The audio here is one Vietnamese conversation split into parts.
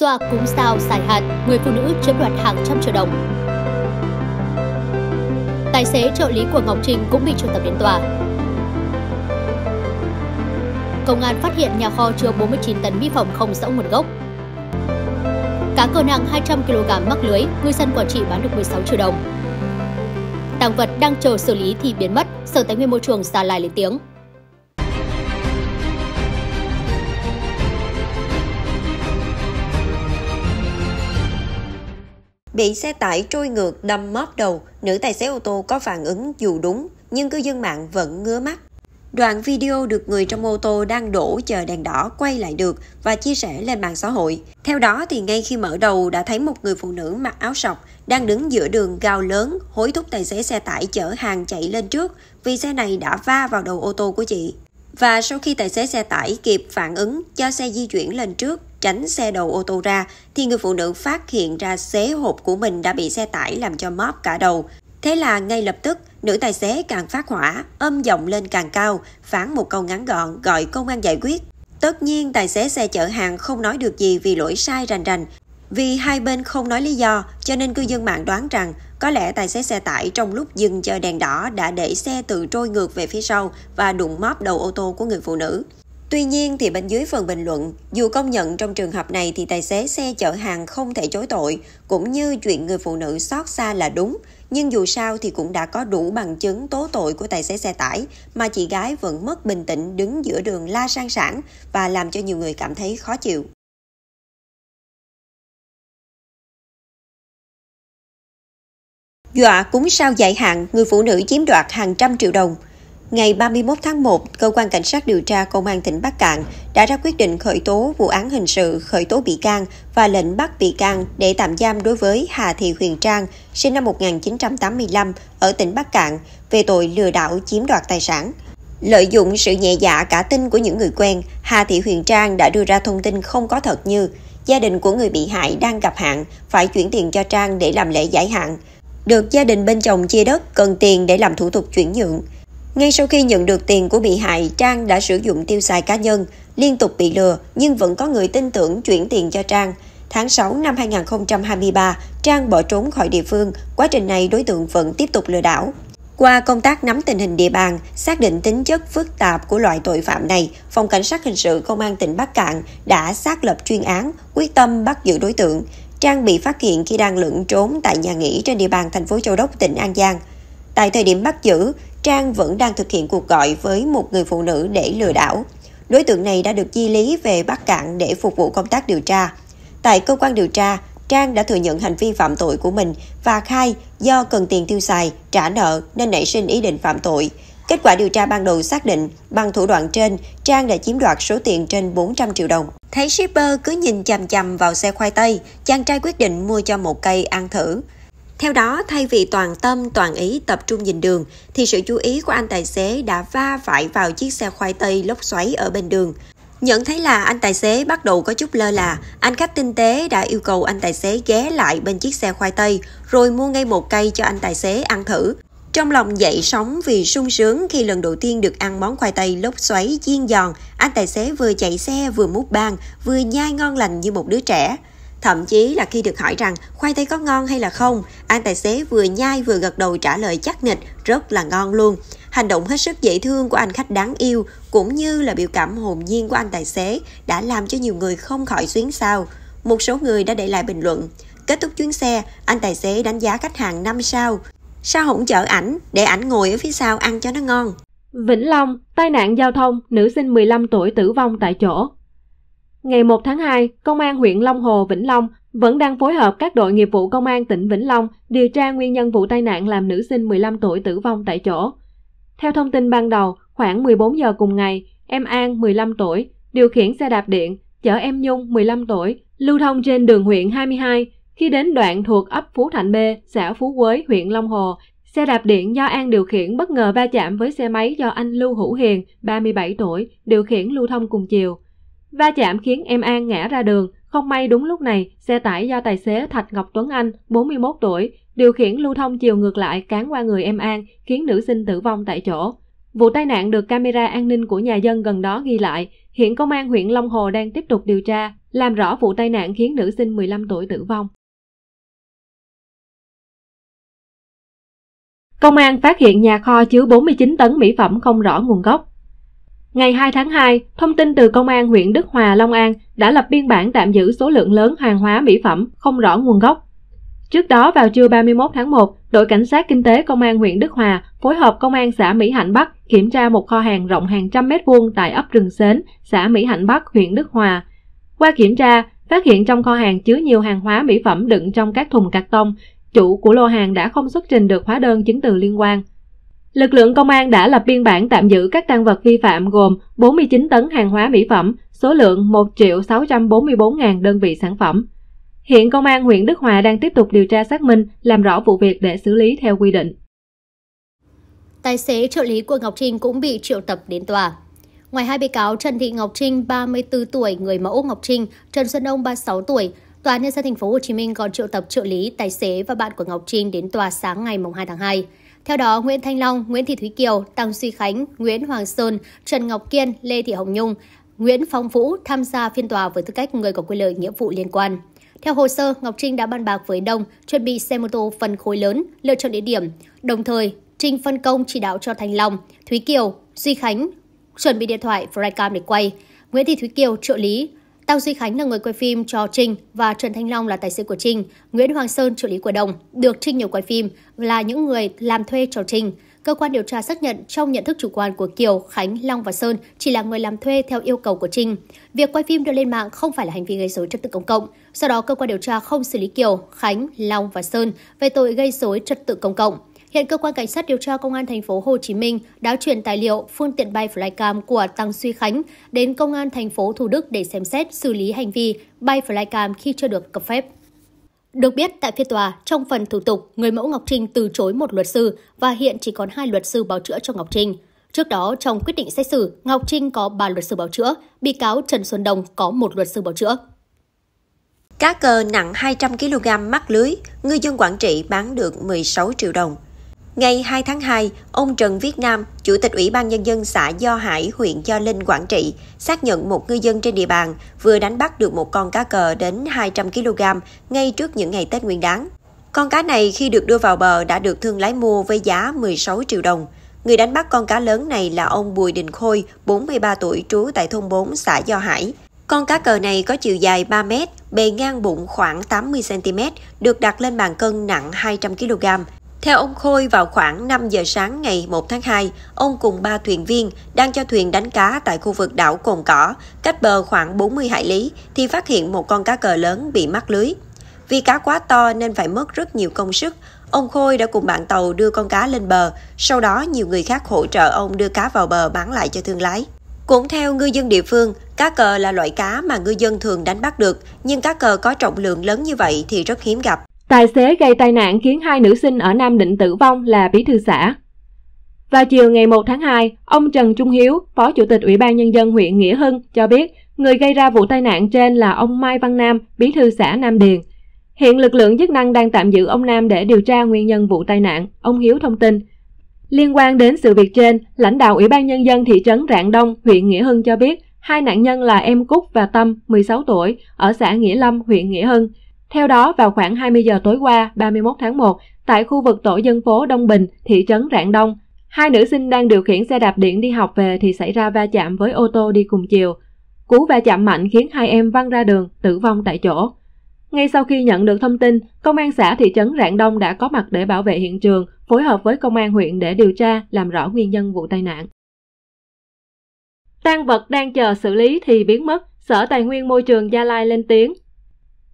xoa cúng sao xài hạn, người phụ nữ chiếm đoạt hàng trăm triệu đồng. Tài xế trợ lý của Ngọc Trinh cũng bị triệu tập đến tòa. Công an phát hiện nhà kho chứa 49 tấn mỹ phẩm không rõ nguồn gốc. Cá cờ nặng 200 kg mắc lưới, ngư dân Quảng Trị bán được 16 triệu đồng. Tàng vật đang chờ xử lý thì biến mất, Sở Tài nguyên Môi trường Gia lại lên tiếng. bị xe tải trôi ngược đâm móp đầu, nữ tài xế ô tô có phản ứng dù đúng, nhưng cư dân mạng vẫn ngứa mắt. Đoạn video được người trong ô tô đang đổ chờ đèn đỏ quay lại được và chia sẻ lên mạng xã hội. Theo đó thì ngay khi mở đầu đã thấy một người phụ nữ mặc áo sọc đang đứng giữa đường gào lớn hối thúc tài xế xe tải chở hàng chạy lên trước vì xe này đã va vào đầu ô tô của chị. Và sau khi tài xế xe tải kịp phản ứng cho xe di chuyển lên trước tránh xe đầu ô tô ra, thì người phụ nữ phát hiện ra xế hộp của mình đã bị xe tải làm cho móp cả đầu. Thế là ngay lập tức, nữ tài xế càng phát hỏa, âm giọng lên càng cao, phán một câu ngắn gọn gọi công an giải quyết. Tất nhiên tài xế xe chở hàng không nói được gì vì lỗi sai rành rành. Vì hai bên không nói lý do, cho nên cư dân mạng đoán rằng có lẽ tài xế xe tải trong lúc dừng chờ đèn đỏ đã để xe tự trôi ngược về phía sau và đụng móp đầu ô tô của người phụ nữ. Tuy nhiên thì bên dưới phần bình luận, dù công nhận trong trường hợp này thì tài xế xe chở hàng không thể chối tội, cũng như chuyện người phụ nữ xót xa là đúng, nhưng dù sao thì cũng đã có đủ bằng chứng tố tội của tài xế xe tải mà chị gái vẫn mất bình tĩnh đứng giữa đường la sang sản và làm cho nhiều người cảm thấy khó chịu. Dọa cúng sao dài hạn, người phụ nữ chiếm đoạt hàng trăm triệu đồng – Ngày 31 tháng 1, Cơ quan Cảnh sát điều tra Công an tỉnh Bắc Cạn đã ra quyết định khởi tố vụ án hình sự, khởi tố bị can và lệnh bắt bị can để tạm giam đối với Hà Thị Huyền Trang, sinh năm 1985, ở tỉnh Bắc Cạn, về tội lừa đảo chiếm đoạt tài sản. Lợi dụng sự nhẹ dạ cả tin của những người quen, Hà Thị Huyền Trang đã đưa ra thông tin không có thật như gia đình của người bị hại đang gặp hạn, phải chuyển tiền cho Trang để làm lễ giải hạn. Được gia đình bên chồng chia đất, cần tiền để làm thủ tục chuyển nhượng. Ngay sau khi nhận được tiền của bị hại, Trang đã sử dụng tiêu xài cá nhân, liên tục bị lừa nhưng vẫn có người tin tưởng chuyển tiền cho Trang. Tháng 6 năm 2023, Trang bỏ trốn khỏi địa phương, quá trình này đối tượng vẫn tiếp tục lừa đảo. Qua công tác nắm tình hình địa bàn, xác định tính chất phức tạp của loại tội phạm này, Phòng Cảnh sát Hình sự Công an tỉnh Bắc Cạn đã xác lập chuyên án, quyết tâm bắt giữ đối tượng. Trang bị phát hiện khi đang lẫn trốn tại nhà nghỉ trên địa bàn thành phố Châu Đốc, tỉnh An Giang. Tại thời điểm bắt giữ, Trang vẫn đang thực hiện cuộc gọi với một người phụ nữ để lừa đảo. Đối tượng này đã được di lý về Bắc Cạn để phục vụ công tác điều tra. Tại cơ quan điều tra, Trang đã thừa nhận hành vi phạm tội của mình và khai do cần tiền tiêu xài, trả nợ nên nảy sinh ý định phạm tội. Kết quả điều tra ban đầu xác định, bằng thủ đoạn trên, Trang đã chiếm đoạt số tiền trên 400 triệu đồng. Thấy shipper cứ nhìn chằm chằm vào xe khoai tây, chàng trai quyết định mua cho một cây ăn thử. Theo đó, thay vì toàn tâm, toàn ý tập trung nhìn đường, thì sự chú ý của anh tài xế đã va phải vào chiếc xe khoai tây lốc xoáy ở bên đường. Nhận thấy là anh tài xế bắt đầu có chút lơ là, anh khách tinh tế đã yêu cầu anh tài xế ghé lại bên chiếc xe khoai tây, rồi mua ngay một cây cho anh tài xế ăn thử. Trong lòng dậy sóng vì sung sướng khi lần đầu tiên được ăn món khoai tây lốc xoáy chiên giòn, anh tài xế vừa chạy xe vừa mút bàn, vừa nhai ngon lành như một đứa trẻ. Thậm chí là khi được hỏi rằng khoai tây có ngon hay là không, anh tài xế vừa nhai vừa gật đầu trả lời chắc nịch, rất là ngon luôn. Hành động hết sức dễ thương của anh khách đáng yêu cũng như là biểu cảm hồn nhiên của anh tài xế đã làm cho nhiều người không khỏi xuyến sao. Một số người đã để lại bình luận. Kết thúc chuyến xe, anh tài xế đánh giá khách hàng 5 sao. Sao không chở ảnh, để ảnh ngồi ở phía sau ăn cho nó ngon. Vĩnh Long, tai nạn giao thông, nữ sinh 15 tuổi tử vong tại chỗ. Ngày 1 tháng 2, Công an huyện Long Hồ, Vĩnh Long vẫn đang phối hợp các đội nghiệp vụ Công an tỉnh Vĩnh Long điều tra nguyên nhân vụ tai nạn làm nữ sinh 15 tuổi tử vong tại chỗ. Theo thông tin ban đầu, khoảng 14 giờ cùng ngày, em An, 15 tuổi, điều khiển xe đạp điện, chở em Nhung, 15 tuổi, lưu thông trên đường huyện 22. Khi đến đoạn thuộc ấp Phú Thạnh B, xã Phú Quế, huyện Long Hồ, xe đạp điện do An điều khiển bất ngờ va chạm với xe máy do anh Lưu Hữu Hiền, 37 tuổi, điều khiển lưu thông cùng chiều. Va chạm khiến em An ngã ra đường, không may đúng lúc này, xe tải do tài xế Thạch Ngọc Tuấn Anh, 41 tuổi, điều khiển lưu thông chiều ngược lại cán qua người em An, khiến nữ sinh tử vong tại chỗ. Vụ tai nạn được camera an ninh của nhà dân gần đó ghi lại. Hiện công an huyện Long Hồ đang tiếp tục điều tra, làm rõ vụ tai nạn khiến nữ sinh 15 tuổi tử vong. Công an phát hiện nhà kho chứa 49 tấn mỹ phẩm không rõ nguồn gốc. Ngày 2 tháng 2, thông tin từ Công an huyện Đức Hòa, Long An đã lập biên bản tạm giữ số lượng lớn hàng hóa mỹ phẩm không rõ nguồn gốc. Trước đó vào trưa 31 tháng 1, đội cảnh sát kinh tế công an huyện Đức Hòa phối hợp công an xã Mỹ Hạnh Bắc kiểm tra một kho hàng rộng hàng trăm mét vuông tại ấp Rừng Xến, xã Mỹ Hạnh Bắc, huyện Đức Hòa. Qua kiểm tra, phát hiện trong kho hàng chứa nhiều hàng hóa mỹ phẩm đựng trong các thùng cạc tông, chủ của lô hàng đã không xuất trình được hóa đơn chứng từ liên quan. Lực lượng công an đã lập biên bản tạm giữ các tăng vật vi phạm gồm 49 tấn hàng hóa mỹ phẩm, số lượng 1 644.000 đơn vị sản phẩm. Hiện công an huyện Đức Hòa đang tiếp tục điều tra xác minh, làm rõ vụ việc để xử lý theo quy định. Tài xế trợ lý của Ngọc Trinh cũng bị triệu tập đến tòa. Ngoài hai bị cáo Trần Thị Ngọc Trinh 34 tuổi, người mẫu Ngọc Trinh, Trần Xuân Đông, 36 tuổi, Tòa nhân dân thành phố Hồ Chí Minh còn triệu tập trợ lý, tài xế và bạn của Ngọc Trinh đến tòa sáng ngày 2 tháng 2. Theo đó, Nguyễn Thanh Long, Nguyễn Thị Thúy Kiều, Tăng Duy Khánh, Nguyễn Hoàng Sơn, Trần Ngọc Kiên, Lê Thị Hồng Nhung, Nguyễn Phong Vũ tham gia phiên tòa với tư cách người có quyền lợi nghĩa vụ liên quan. Theo hồ sơ, Ngọc Trinh đã bàn bạc với Đông chuẩn bị xe mô tô phân khối lớn, lựa chọn địa điểm. Đồng thời, Trinh phân công chỉ đạo cho Thanh Long, Thúy Kiều, Duy Khánh chuẩn bị điện thoại flycam để quay. Nguyễn Thị Thúy Kiều trợ lý Tăng Duy Khánh là người quay phim cho Trinh và Trần Thanh Long là tài xế của Trinh, Nguyễn Hoàng Sơn trợ lý của Đồng, được Trinh nhiều quay phim là những người làm thuê cho Trinh. Cơ quan điều tra xác nhận trong nhận thức chủ quan của Kiều, Khánh, Long và Sơn chỉ là người làm thuê theo yêu cầu của Trinh. Việc quay phim đưa lên mạng không phải là hành vi gây rối trật tự công cộng. Sau đó, cơ quan điều tra không xử lý Kiều, Khánh, Long và Sơn về tội gây rối trật tự công cộng. Hiện cơ quan cảnh sát điều tra công an thành phố Hồ Chí Minh đã chuyển tài liệu phương tiện bay flycam của Tăng Suy Khánh đến công an thành phố Thủ Đức để xem xét xử lý hành vi bay flycam khi chưa được cấp phép. Được biết, tại phiên tòa, trong phần thủ tục, người mẫu Ngọc Trinh từ chối một luật sư và hiện chỉ còn hai luật sư bảo chữa cho Ngọc Trinh. Trước đó, trong quyết định xét xử, Ngọc Trinh có 3 luật sư bảo chữa, bị cáo Trần Xuân Đồng có một luật sư bảo chữa. Cá cờ nặng 200 kg mắc lưới, ngư dân Quảng Trị bán được 16 triệu đồng. Ngày 2 tháng 2, ông Trần Viết Nam, Chủ tịch Ủy ban Nhân dân xã Do Hải, huyện Do Linh, Quảng Trị, xác nhận một ngư dân trên địa bàn vừa đánh bắt được một con cá cờ đến 200 kg ngay trước những ngày Tết Nguyên đáng. Con cá này khi được đưa vào bờ đã được thương lái mua với giá 16 triệu đồng. Người đánh bắt con cá lớn này là ông Bùi Đình Khôi, 43 tuổi, trú tại thôn 4, xã Do Hải. Con cá cờ này có chiều dài 3 mét, bề ngang bụng khoảng 80 cm, được đặt lên bàn cân nặng 200 kg. Theo ông Khôi, vào khoảng 5 giờ sáng ngày 1 tháng 2, ông cùng ba thuyền viên đang cho thuyền đánh cá tại khu vực đảo Cồn Cỏ, cách bờ khoảng 40 hải lý, thì phát hiện một con cá cờ lớn bị mắc lưới. Vì cá quá to nên phải mất rất nhiều công sức, ông Khôi đã cùng bạn tàu đưa con cá lên bờ, sau đó nhiều người khác hỗ trợ ông đưa cá vào bờ bán lại cho thương lái. Cũng theo ngư dân địa phương, cá cờ là loại cá mà ngư dân thường đánh bắt được, nhưng cá cờ có trọng lượng lớn như vậy thì rất hiếm gặp. Tài xế gây tai nạn khiến hai nữ sinh ở Nam Định tử vong là bí thư xã. Vào chiều ngày 1 tháng 2, ông Trần Trung Hiếu, Phó Chủ tịch Ủy ban Nhân dân huyện Nghĩa Hưng cho biết người gây ra vụ tai nạn trên là ông Mai Văn Nam, bí thư xã Nam Điền. Hiện lực lượng chức năng đang tạm giữ ông Nam để điều tra nguyên nhân vụ tai nạn, ông Hiếu thông tin. Liên quan đến sự việc trên, lãnh đạo Ủy ban Nhân dân thị trấn Rạng Đông, huyện Nghĩa Hưng cho biết hai nạn nhân là em Cúc và Tâm, 16 tuổi, ở xã Nghĩa Lâm, huyện Nghĩa Hưng. Theo đó, vào khoảng 20 giờ tối qua, 31 tháng 1, tại khu vực tổ dân phố Đông Bình, thị trấn Rạng Đông, hai nữ sinh đang điều khiển xe đạp điện đi học về thì xảy ra va chạm với ô tô đi cùng chiều. Cú va chạm mạnh khiến hai em văng ra đường, tử vong tại chỗ. Ngay sau khi nhận được thông tin, công an xã thị trấn Rạng Đông đã có mặt để bảo vệ hiện trường, phối hợp với công an huyện để điều tra, làm rõ nguyên nhân vụ tai nạn. Tan vật đang chờ xử lý thì biến mất, Sở Tài nguyên Môi trường Gia Lai lên tiếng,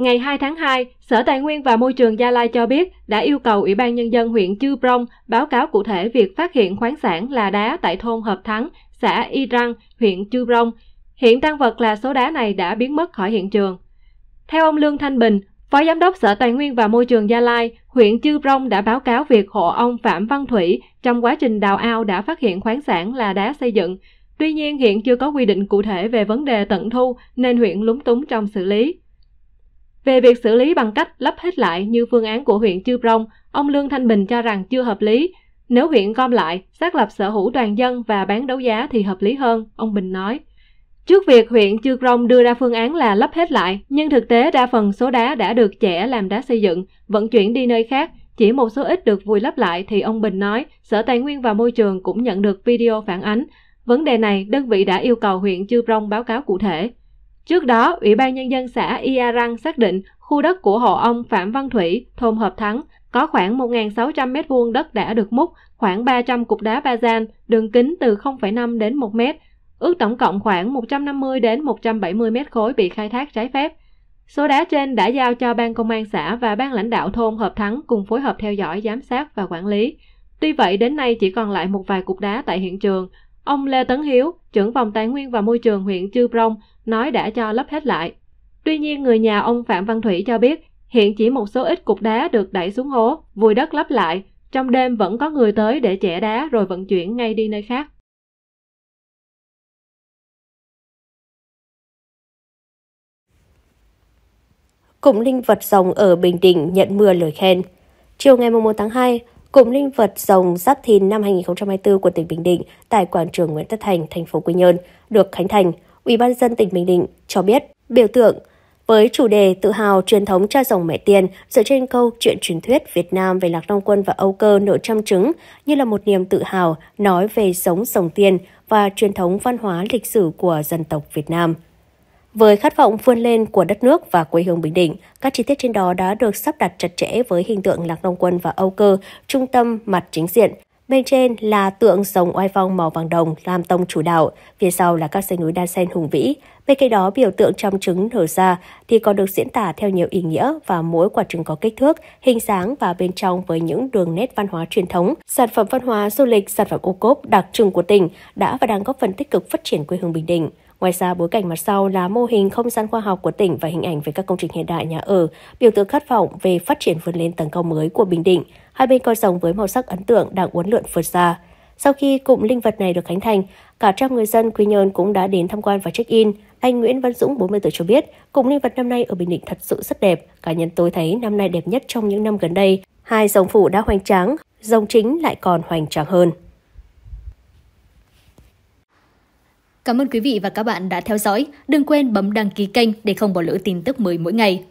Ngày 2 tháng 2, Sở Tài nguyên và Môi trường Gia Lai cho biết đã yêu cầu Ủy ban Nhân dân huyện Chư Prong báo cáo cụ thể việc phát hiện khoáng sản là đá tại thôn Hợp Thắng, xã Y Răng, huyện Chư Prong. Hiện tăng vật là số đá này đã biến mất khỏi hiện trường. Theo ông Lương Thanh Bình, Phó Giám đốc Sở Tài nguyên và Môi trường Gia Lai, huyện Chư Prong đã báo cáo việc hộ ông Phạm Văn Thủy trong quá trình đào ao đã phát hiện khoáng sản là đá xây dựng. Tuy nhiên hiện chưa có quy định cụ thể về vấn đề tận thu nên huyện lúng túng trong xử lý. Về việc xử lý bằng cách lấp hết lại như phương án của huyện Chư Prong, ông Lương Thanh Bình cho rằng chưa hợp lý. Nếu huyện gom lại, xác lập sở hữu toàn dân và bán đấu giá thì hợp lý hơn, ông Bình nói. Trước việc huyện Chư Prong đưa ra phương án là lấp hết lại, nhưng thực tế đa phần số đá đã được chẻ làm đá xây dựng, vận chuyển đi nơi khác, chỉ một số ít được vùi lấp lại thì ông Bình nói, Sở Tài nguyên và Môi trường cũng nhận được video phản ánh. Vấn đề này, đơn vị đã yêu cầu huyện Chư Prong báo cáo cụ thể. Trước đó, Ủy ban Nhân dân xã Ia Răng xác định khu đất của hộ ông Phạm Văn Thủy, thôn Hợp Thắng, có khoảng 1.600 m2 đất đã được múc, khoảng 300 cục đá bazan, đường kính từ 0,5 đến 1 m, ước tổng cộng khoảng 150 đến 170 mét khối bị khai thác trái phép. Số đá trên đã giao cho ban công an xã và ban lãnh đạo thôn Hợp Thắng cùng phối hợp theo dõi, giám sát và quản lý. Tuy vậy đến nay chỉ còn lại một vài cục đá tại hiện trường. Ông Lê Tấn Hiếu, trưởng phòng Tài nguyên và Môi trường huyện Chư Prong nói đã cho lấp hết lại. Tuy nhiên người nhà ông Phạm Văn Thủy cho biết hiện chỉ một số ít cục đá được đẩy xuống hố, vùi đất lấp lại, trong đêm vẫn có người tới để chẻ đá rồi vận chuyển ngay đi nơi khác. Cụm linh vật rồng ở Bình Định nhận mưa lời khen. Chiều ngày 1 tháng 2, Cụm linh vật rồng Giáp Thìn năm 2024 của tỉnh Bình Định tại quảng trường Nguyễn Tất Thành, thành phố Quy Nhơn được khánh thành – Ủy ban dân tỉnh Bình Định cho biết biểu tượng với chủ đề tự hào truyền thống cha rồng mẹ tiền dựa trên câu chuyện truyền thuyết Việt Nam về Lạc Long Quân và Âu Cơ nở trăm trứng như là một niềm tự hào nói về sống rồng tiền và truyền thống văn hóa lịch sử của dân tộc Việt Nam. Với khát vọng vươn lên của đất nước và quê hương Bình Định, các chi tiết trên đó đã được sắp đặt chặt chẽ với hình tượng Lạc Long Quân và Âu Cơ, trung tâm mặt chính diện, Bên trên là tượng rồng oai phong màu vàng đồng làm tông chủ đạo, phía sau là các dãy núi đan sen hùng vĩ. Bên cạnh đó, biểu tượng trong trứng nở ra thì còn được diễn tả theo nhiều ý nghĩa và mỗi quả trứng có kích thước, hình dáng và bên trong với những đường nét văn hóa truyền thống, sản phẩm văn hóa du lịch, sản phẩm ô cốp đặc trưng của tỉnh đã và đang góp phần tích cực phát triển quê hương Bình Định. Ngoài ra, bối cảnh mặt sau là mô hình không gian khoa học của tỉnh và hình ảnh về các công trình hiện đại nhà ở, biểu tượng khát vọng về phát triển vươn lên tầng cao mới của Bình Định. Hai bên coi rồng với màu sắc ấn tượng đang uốn lượn vượt xa Sau khi cụm linh vật này được khánh thành, cả trăm người dân Quy Nhơn cũng đã đến tham quan và check-in. Anh Nguyễn Văn Dũng, 40 tuổi cho biết, cụm linh vật năm nay ở Bình Định thật sự rất đẹp. Cá nhân tôi thấy năm nay đẹp nhất trong những năm gần đây. Hai dòng phụ đã hoành tráng, dòng chính lại còn hoành tráng hơn. Cảm ơn quý vị và các bạn đã theo dõi. Đừng quên bấm đăng ký kênh để không bỏ lỡ tin tức mới mỗi ngày.